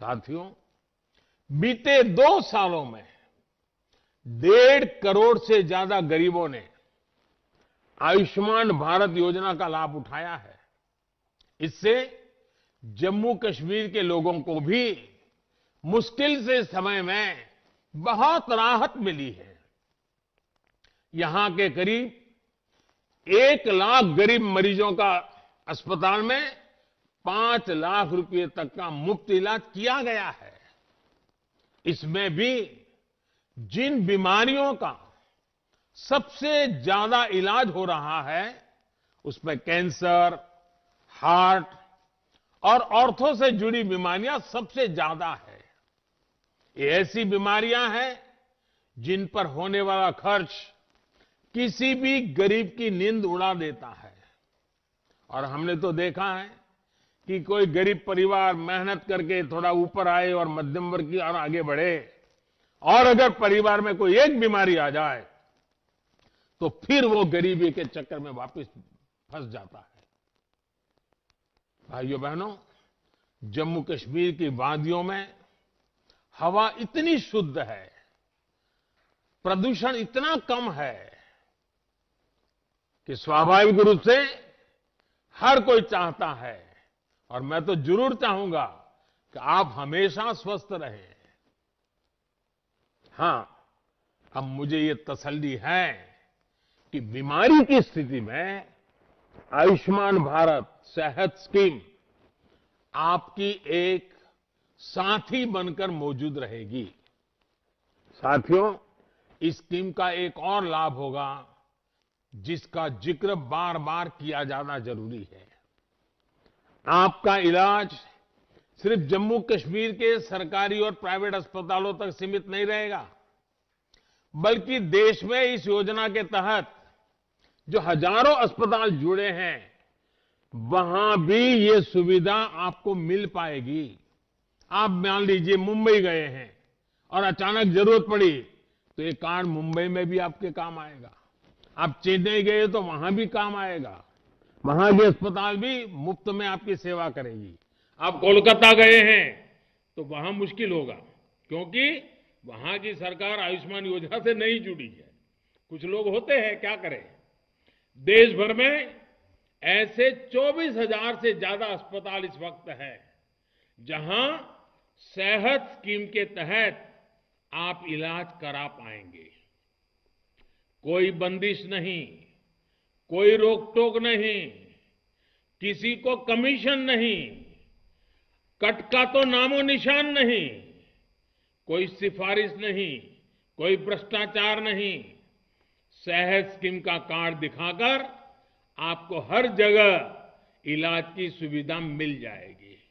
साथियों बीते दो सालों में डेढ़ करोड़ से ज्यादा गरीबों ने आयुष्मान भारत योजना का लाभ उठाया है इससे जम्मू कश्मीर के लोगों को भी मुश्किल से समय में बहुत राहत मिली है यहां के करीब एक लाख गरीब मरीजों का अस्पताल में पांच लाख रुपए तक का मुफ्त इलाज किया गया है इसमें भी जिन बीमारियों का सबसे ज्यादा इलाज हो रहा है उसमें कैंसर हार्ट और औरतों से जुड़ी बीमारियां सबसे ज्यादा है ये ऐसी बीमारियां हैं जिन पर होने वाला खर्च किसी भी गरीब की नींद उड़ा देता है और हमने तो देखा है कि कोई गरीब परिवार मेहनत करके थोड़ा ऊपर आए और मध्यम वर्ग की और आगे बढ़े और अगर परिवार में कोई एक बीमारी आ जाए तो फिर वो गरीबी के चक्कर में वापस फंस जाता है भाइयों बहनों जम्मू कश्मीर की वादियों में हवा इतनी शुद्ध है प्रदूषण इतना कम है कि स्वाभाविक रूप से हर कोई चाहता है और मैं तो जरूर चाहूंगा कि आप हमेशा स्वस्थ रहें हां अब मुझे ये तसल्ली है कि बीमारी की स्थिति में आयुष्मान भारत सेहत स्कीम आपकी एक साथी बनकर मौजूद रहेगी साथियों इस स्कीम का एक और लाभ होगा जिसका जिक्र बार बार किया जाना जरूरी है आपका इलाज सिर्फ जम्मू कश्मीर के सरकारी और प्राइवेट अस्पतालों तक सीमित नहीं रहेगा बल्कि देश में इस योजना के तहत जो हजारों अस्पताल जुड़े हैं वहां भी ये सुविधा आपको मिल पाएगी आप मान लीजिए मुंबई गए हैं और अचानक जरूरत पड़ी तो ये कार्ड मुंबई में भी आपके काम आएगा आप चेन्नई गए तो वहां भी काम आएगा वहां के अस्पताल भी मुफ्त में आपकी सेवा करेगी आप कोलकाता गए हैं तो वहां मुश्किल होगा क्योंकि वहां की सरकार आयुष्मान योजना से नहीं जुड़ी है कुछ लोग होते हैं क्या करें देश भर में ऐसे 24,000 से ज्यादा अस्पताल इस वक्त है जहां सेहत स्कीम के तहत आप इलाज करा पाएंगे कोई बंदिश नहीं कोई रोक टोक नहीं किसी को कमीशन नहीं कट का तो नामो निशान नहीं कोई सिफारिश नहीं कोई भ्रष्टाचार नहीं सेहत स्कीम का कार्ड दिखाकर आपको हर जगह इलाज की सुविधा मिल जाएगी